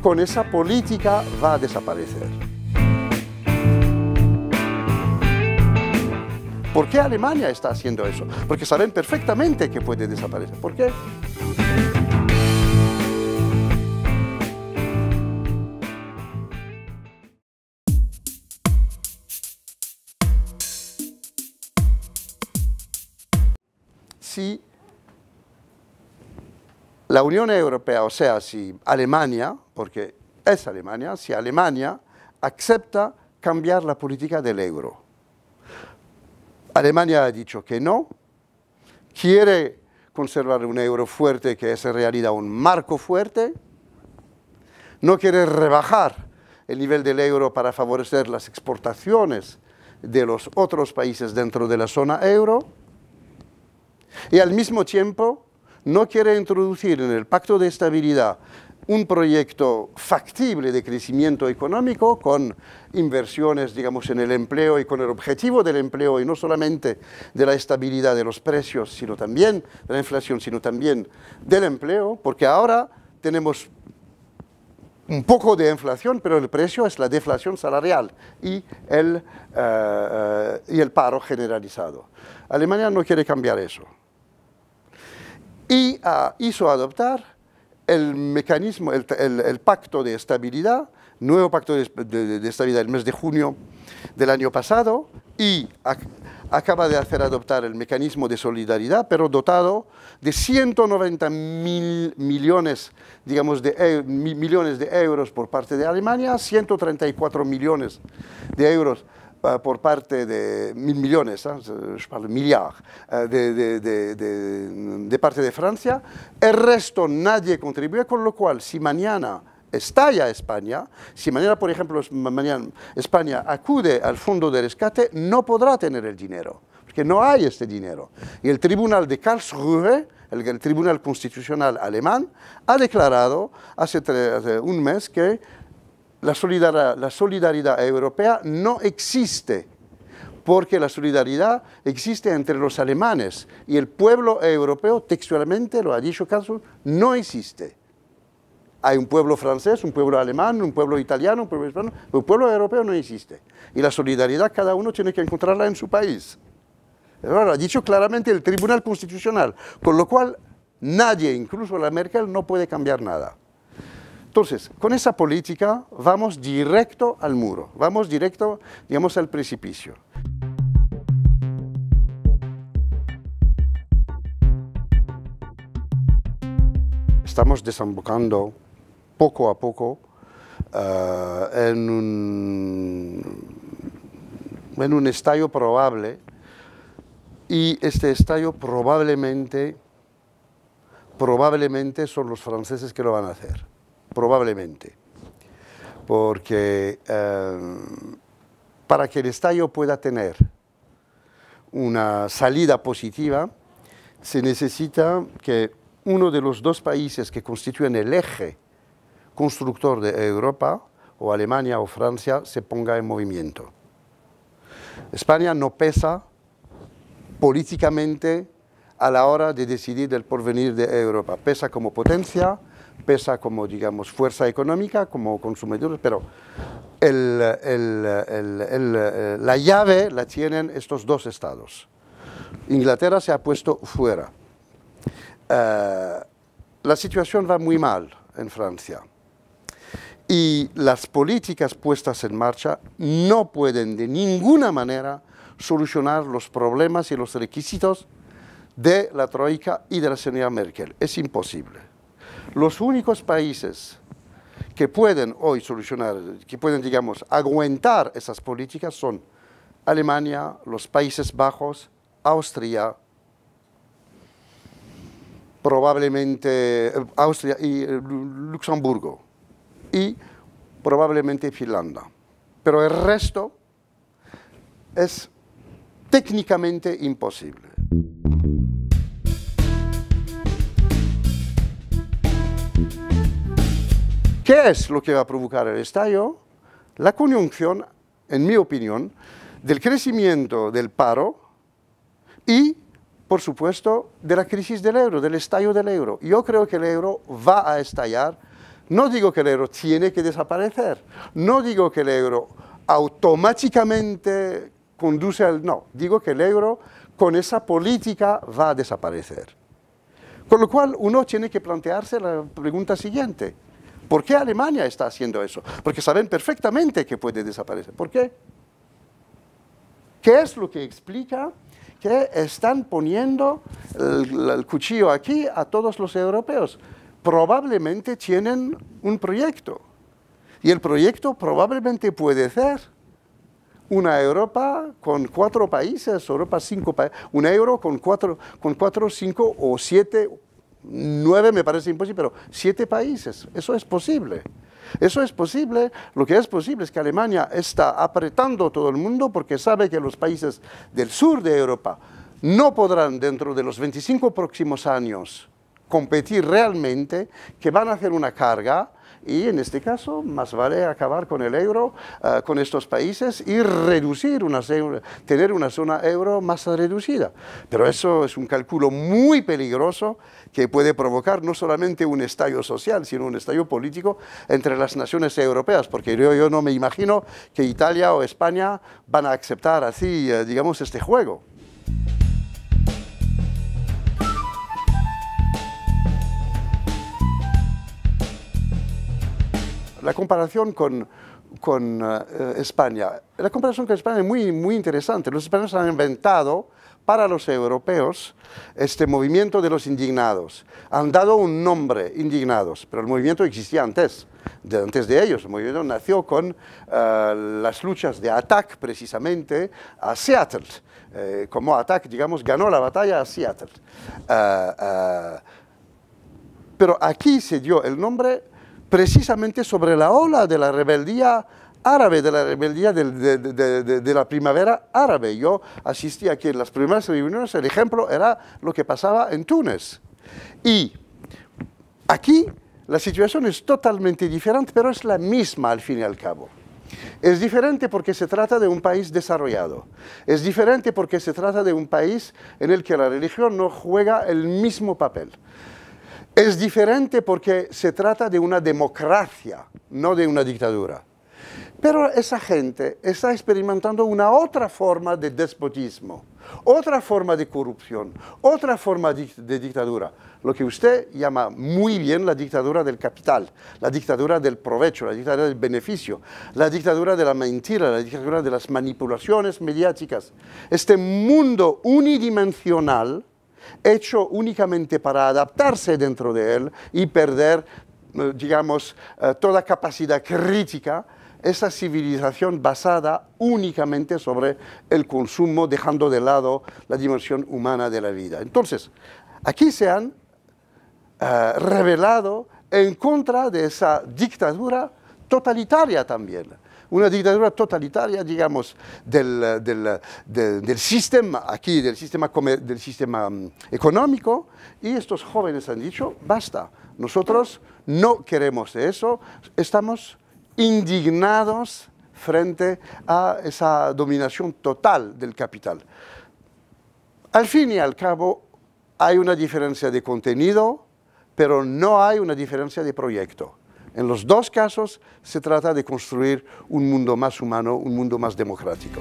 con esa política va a desaparecer. ¿Por qué Alemania está haciendo eso? Porque saben perfectamente que puede desaparecer. ¿Por qué? La Unión Europea, o sea, si Alemania, porque es Alemania, si Alemania acepta cambiar la política del euro. Alemania ha dicho que no, quiere conservar un euro fuerte que es en realidad un marco fuerte, no quiere rebajar el nivel del euro para favorecer las exportaciones de los otros países dentro de la zona euro y al mismo tiempo no quiere introducir en el Pacto de Estabilidad un proyecto factible de crecimiento económico con inversiones, digamos, en el empleo y con el objetivo del empleo y no solamente de la estabilidad de los precios, sino también de la inflación, sino también del empleo, porque ahora tenemos un poco de inflación, pero el precio es la deflación salarial y el, eh, eh, y el paro generalizado. Alemania no quiere cambiar eso y ah, hizo adoptar el mecanismo, el, pacto de estabilidad, nuevo pacto de, estabilidad el mes de junio del año pasado y acaba de hacer adoptar el mecanismo de solidaridad, pero dotado de 190 mil millones, digamos, de, millones de euros por parte de Alemania, 134 millones de euros por parte de mil millones, ¿eh? eh de, de, de, parte de Francia, el resto nadie contribuye, con lo cual si mañana estalla España, si mañana, por ejemplo, mañana España acude al fondo de rescate, no podrá tener el dinero, porque no hay este dinero. Y el tribunal de Karlsruhe, el, el tribunal constitucional alemán, ha declarado hace un mes que la solidaridad, europea no existe, porque la solidaridad existe entre los alemanes y el pueblo europeo textualmente, lo ha dicho Caso, no existe. Hay un pueblo francés, un pueblo alemán, un pueblo italiano, un pueblo hispano, pero el pueblo europeo no existe. Y la solidaridad cada uno tiene que encontrarla en su país. Lo ha dicho claramente el Tribunal Constitucional, con lo cual nadie, incluso la Merkel, no puede cambiar nada. Entonces, con esa política vamos directo al muro, vamos directo, digamos, al precipicio. Estamos desembocando poco a poco eh, en, un, en un estallo probable y este estallo probablemente, probablemente son los franceses que lo van a hacer probablemente, porque eh, para que el estallo pueda tener una salida positiva, se necesita que uno de los dos países que constituyen el eje constructor de Europa, o Alemania o Francia, se ponga en movimiento. España no pesa políticamente a la hora de decidir el porvenir de Europa. Pesa como potencia, pesa como, digamos, fuerza económica, como consumidores, pero eh, la llave la tienen estos dos estados. Inglaterra se ha puesto fuera. Eh, la situación va muy mal en Francia y las políticas puestas en marcha no pueden de ninguna manera solucionar los problemas y los requisitos de la Troika y de la señora Merkel. Es imposible. Los únicos países que pueden hoy solucionar, que pueden, digamos, aguantar esas políticas son Alemania, los Países Bajos, Austria, probablemente eh, Austria y eh, Luxemburgo y probablemente Finlandia. Pero el resto es técnicamente imposible. ¿Qué es lo que va a provocar el estallo, La conjunción, en mi opinión, del crecimiento del paro y, por supuesto, de la crisis del euro, del estallo del euro. Yo creo que el euro va a estallar. No digo que el euro tiene que desaparecer, no digo que el euro automáticamente conduce al... No, digo que el euro con esa política va a desaparecer. Con lo cual uno tiene que plantearse la pregunta siguiente, ¿Por qué Alemania está haciendo eso? Porque saben perfectamente que puede desaparecer. ¿Por qué? ¿Qué es lo que explica que están poniendo el, cuchillo aquí a todos los europeos? Probablemente tienen un proyecto. Y el proyecto probablemente puede ser una Europa con cuatro países, Europa cinco países, un euro con cuatro, con cuatro, cinco o siete nueve me parece imposible, pero siete países, eso es posible. Eso es posible, lo que es posible es que Alemania está apretando a todo el mundo porque sabe que los países del sur de Europa no podrán dentro de los 25 próximos años competir realmente, que van a hacer una carga y en este caso más vale acabar con el euro, eh, con estos países y reducir una, tener una zona euro más reducida. Pero eso es un cálculo muy peligroso que puede provocar no solamente un estallo social, sino un estallo político entre las naciones europeas, porque yo no me imagino que Italia o España van a aceptar así, eh, digamos, este juego. la comparación con, con eh, España. La comparación con España es muy, muy interesante. Los españoles han inventado para los europeos este movimiento de los indignados. Han dado un nombre, indignados, pero el movimiento existía antes. De antes de ellos, el movimiento nació con eh, las luchas de ATTAC precisamente a Seattle. Eh, como ATTAC, digamos, ganó la batalla a Seattle. pero aquí se dio el nombre precisamente sobre la ola de la rebeldía árabe, de la rebeldía de, la primavera árabe. Yo asistí aquí en las primeras reuniones, el ejemplo era lo que pasaba en Túnez. Y aquí la situación es totalmente diferente, pero es la misma al fin y al cabo. Es diferente porque se trata de un país desarrollado. Es diferente porque se trata de un país en el que la religión no juega el mismo papel. Es diferente porque se trata de una democracia, no de una dictadura. Pero esa gente está experimentando una otra forma de despotismo, otra forma de corrupción, otra forma de dictadura, lo que usted llama muy bien la dictadura del capital, la dictadura del provecho, la dictadura del beneficio, la dictadura de la mentira, la dictadura de las manipulaciones mediáticas. Este mundo unidimensional hecho únicamente para adaptarse dentro de él y perder, eh, digamos, eh, toda capacidad crítica, esa civilización basada únicamente sobre el consumo, dejando de lado la dimensión humana de la vida. Entonces, aquí se han eh, revelado en contra de esa dictadura totalitaria también una dictadura totalitaria, digamos, del, sistema aquí, del sistema, del sistema mm, económico, y estos jóvenes han dicho, basta, nosotros no queremos eso, estamos indignados frente a esa dominación total del capital. Al fin y al cabo, hay una diferencia de contenido, pero no hay una diferencia de proyecto. En los dos casos se trata de construir un mundo más humano, un mundo más democrático.